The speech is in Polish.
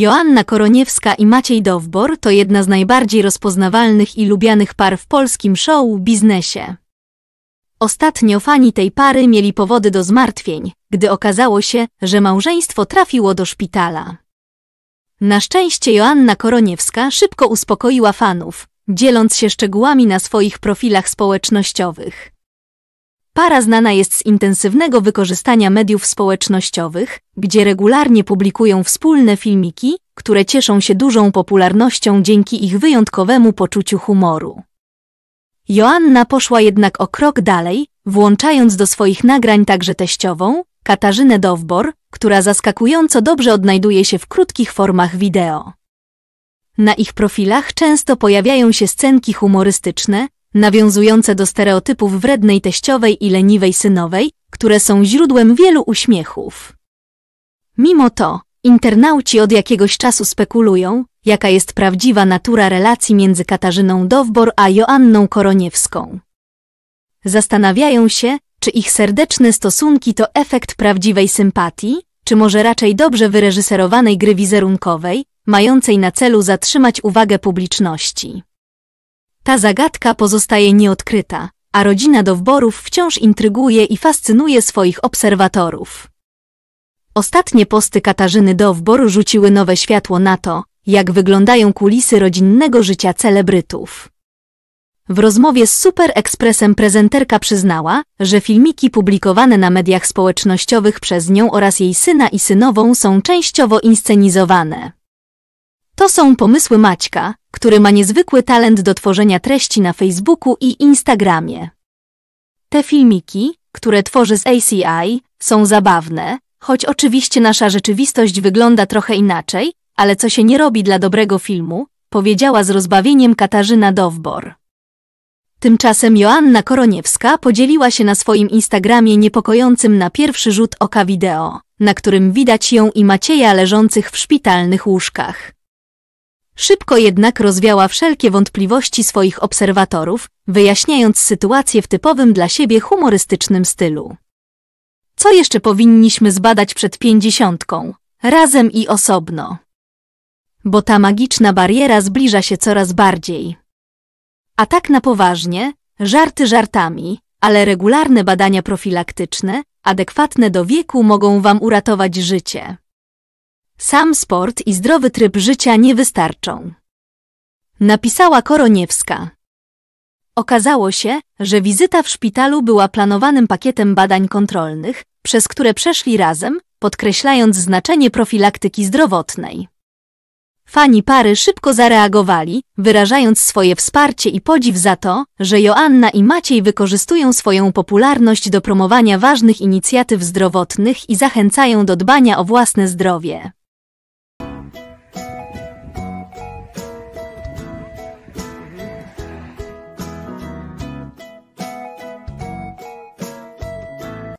Joanna Koroniewska i Maciej Dowbor to jedna z najbardziej rozpoznawalnych i lubianych par w polskim show biznesie. Ostatnio fani tej pary mieli powody do zmartwień, gdy okazało się, że małżeństwo trafiło do szpitala. Na szczęście Joanna Koroniewska szybko uspokoiła fanów, dzieląc się szczegółami na swoich profilach społecznościowych. Para znana jest z intensywnego wykorzystania mediów społecznościowych, gdzie regularnie publikują wspólne filmiki, które cieszą się dużą popularnością dzięki ich wyjątkowemu poczuciu humoru. Joanna poszła jednak o krok dalej, włączając do swoich nagrań także teściową, Katarzynę Dowbor, która zaskakująco dobrze odnajduje się w krótkich formach wideo. Na ich profilach często pojawiają się scenki humorystyczne, nawiązujące do stereotypów wrednej teściowej i leniwej synowej, które są źródłem wielu uśmiechów. Mimo to, internauci od jakiegoś czasu spekulują, jaka jest prawdziwa natura relacji między Katarzyną Dowbor a Joanną Koroniewską. Zastanawiają się, czy ich serdeczne stosunki to efekt prawdziwej sympatii, czy może raczej dobrze wyreżyserowanej gry wizerunkowej, mającej na celu zatrzymać uwagę publiczności. Ta zagadka pozostaje nieodkryta, a rodzina Dowborów wciąż intryguje i fascynuje swoich obserwatorów. Ostatnie posty Katarzyny Dowbor rzuciły nowe światło na to, jak wyglądają kulisy rodzinnego życia celebrytów. W rozmowie z Super Expressem prezenterka przyznała, że filmiki publikowane na mediach społecznościowych przez nią oraz jej syna i synową są częściowo inscenizowane. To są pomysły Maćka, który ma niezwykły talent do tworzenia treści na Facebooku i Instagramie. Te filmiki, które tworzy z ACI, są zabawne, choć oczywiście nasza rzeczywistość wygląda trochę inaczej, ale co się nie robi dla dobrego filmu, powiedziała z rozbawieniem Katarzyna Dowbor. Tymczasem Joanna Koroniewska podzieliła się na swoim Instagramie niepokojącym na pierwszy rzut oka wideo, na którym widać ją i Macieja leżących w szpitalnych łóżkach. Szybko jednak rozwiała wszelkie wątpliwości swoich obserwatorów, wyjaśniając sytuację w typowym dla siebie humorystycznym stylu. Co jeszcze powinniśmy zbadać przed pięćdziesiątką, razem i osobno? Bo ta magiczna bariera zbliża się coraz bardziej. A tak na poważnie, żarty żartami, ale regularne badania profilaktyczne, adekwatne do wieku mogą Wam uratować życie. Sam sport i zdrowy tryb życia nie wystarczą. Napisała Koroniewska. Okazało się, że wizyta w szpitalu była planowanym pakietem badań kontrolnych, przez które przeszli razem, podkreślając znaczenie profilaktyki zdrowotnej. Fani pary szybko zareagowali, wyrażając swoje wsparcie i podziw za to, że Joanna i Maciej wykorzystują swoją popularność do promowania ważnych inicjatyw zdrowotnych i zachęcają do dbania o własne zdrowie.